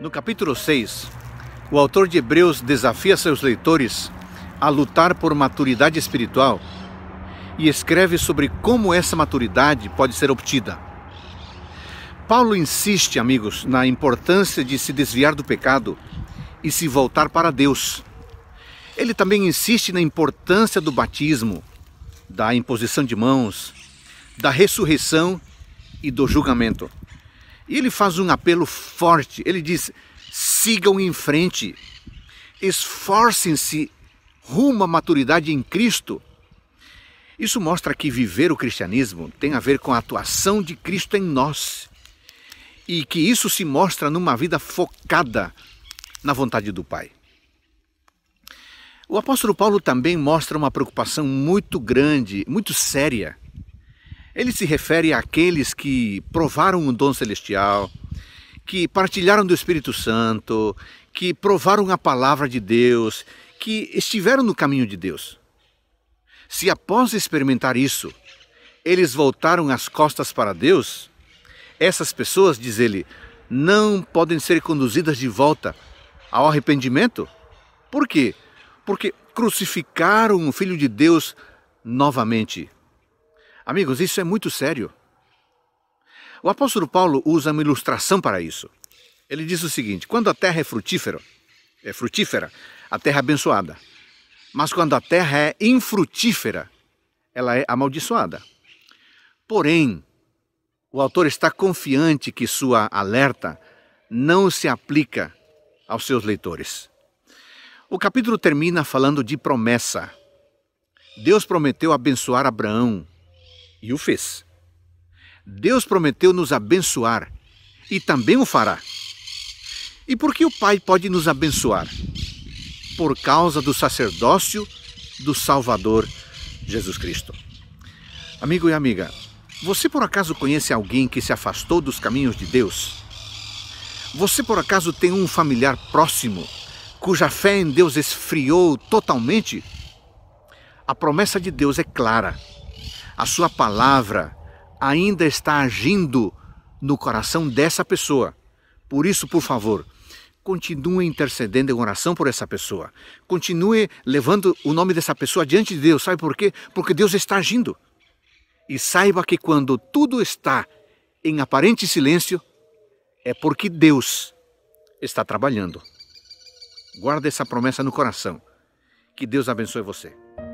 No capítulo 6, o autor de Hebreus desafia seus leitores a lutar por maturidade espiritual e escreve sobre como essa maturidade pode ser obtida. Paulo insiste, amigos, na importância de se desviar do pecado e se voltar para Deus. Ele também insiste na importância do batismo, da imposição de mãos, da ressurreição e do julgamento. E ele faz um apelo forte. Ele diz: sigam em frente, esforcem-se rumo à maturidade em Cristo. Isso mostra que viver o cristianismo tem a ver com a atuação de Cristo em nós e que isso se mostra numa vida focada na vontade do Pai. O apóstolo Paulo também mostra uma preocupação muito grande, muito séria ele se refere àqueles que provaram o um dom celestial, que partilharam do Espírito Santo, que provaram a palavra de Deus, que estiveram no caminho de Deus. Se após experimentar isso, eles voltaram as costas para Deus, essas pessoas, diz ele, não podem ser conduzidas de volta ao arrependimento? Por quê? Porque crucificaram o Filho de Deus novamente Amigos, isso é muito sério. O apóstolo Paulo usa uma ilustração para isso. Ele diz o seguinte: quando a terra é frutífera, é frutífera, a terra é abençoada. Mas quando a terra é infrutífera, ela é amaldiçoada. Porém, o autor está confiante que sua alerta não se aplica aos seus leitores. O capítulo termina falando de promessa. Deus prometeu abençoar Abraão, e o fez. Deus prometeu nos abençoar e também o fará. E por que o Pai pode nos abençoar? Por causa do sacerdócio do Salvador Jesus Cristo. Amigo e amiga, você por acaso conhece alguém que se afastou dos caminhos de Deus? Você por acaso tem um familiar próximo cuja fé em Deus esfriou totalmente? A promessa de Deus é clara a sua palavra ainda está agindo no coração dessa pessoa. Por isso, por favor, continue intercedendo em oração por essa pessoa. Continue levando o nome dessa pessoa diante de Deus. Sabe por quê? Porque Deus está agindo. E saiba que quando tudo está em aparente silêncio, é porque Deus está trabalhando. Guarda essa promessa no coração. Que Deus abençoe você.